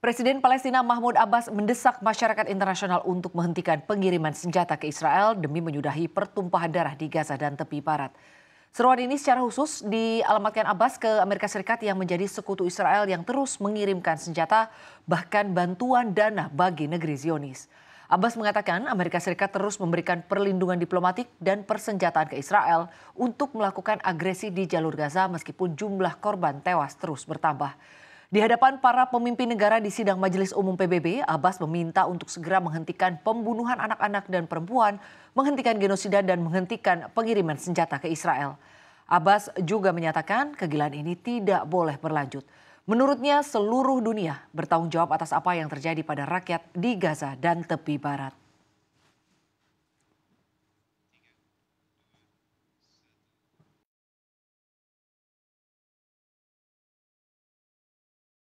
Presiden Palestina Mahmud Abbas mendesak masyarakat internasional untuk menghentikan pengiriman senjata ke Israel demi menyudahi pertumpahan darah di Gaza dan tepi barat. Seruan ini secara khusus dialamatkan Abbas ke Amerika Serikat yang menjadi sekutu Israel yang terus mengirimkan senjata bahkan bantuan dana bagi negeri Zionis. Abbas mengatakan Amerika Serikat terus memberikan perlindungan diplomatik dan persenjataan ke Israel untuk melakukan agresi di jalur Gaza meskipun jumlah korban tewas terus bertambah. Di hadapan para pemimpin negara di sidang Majelis Umum PBB, Abbas meminta untuk segera menghentikan pembunuhan anak-anak dan perempuan, menghentikan genosida dan menghentikan pengiriman senjata ke Israel. Abbas juga menyatakan kegilaan ini tidak boleh berlanjut. Menurutnya seluruh dunia bertanggung jawab atas apa yang terjadi pada rakyat di Gaza dan tepi barat.